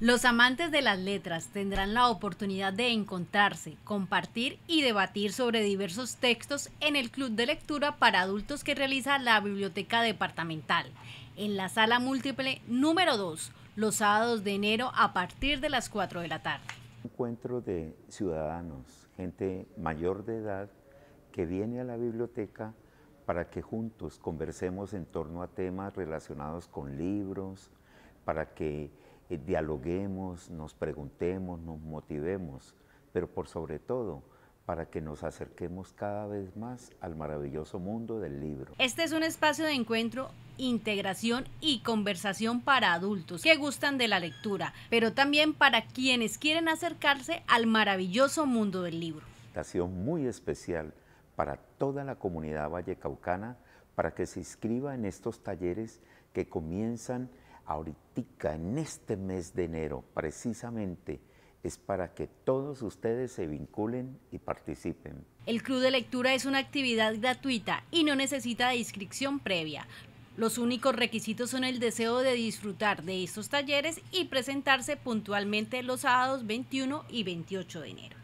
Los amantes de las letras tendrán la oportunidad de encontrarse, compartir y debatir sobre diversos textos en el Club de Lectura para Adultos que realiza la Biblioteca Departamental, en la sala múltiple número 2, los sábados de enero a partir de las 4 de la tarde. Encuentro de ciudadanos, gente mayor de edad que viene a la biblioteca para que juntos conversemos en torno a temas relacionados con libros, para que eh, dialoguemos, nos preguntemos, nos motivemos, pero por sobre todo para que nos acerquemos cada vez más al maravilloso mundo del libro. Este es un espacio de encuentro, integración y conversación para adultos que gustan de la lectura, pero también para quienes quieren acercarse al maravilloso mundo del libro. sido muy especial para toda la comunidad vallecaucana para que se inscriba en estos talleres que comienzan ahorita en este mes de enero precisamente es para que todos ustedes se vinculen y participen. El Club de Lectura es una actividad gratuita y no necesita de inscripción previa. Los únicos requisitos son el deseo de disfrutar de estos talleres y presentarse puntualmente los sábados 21 y 28 de enero.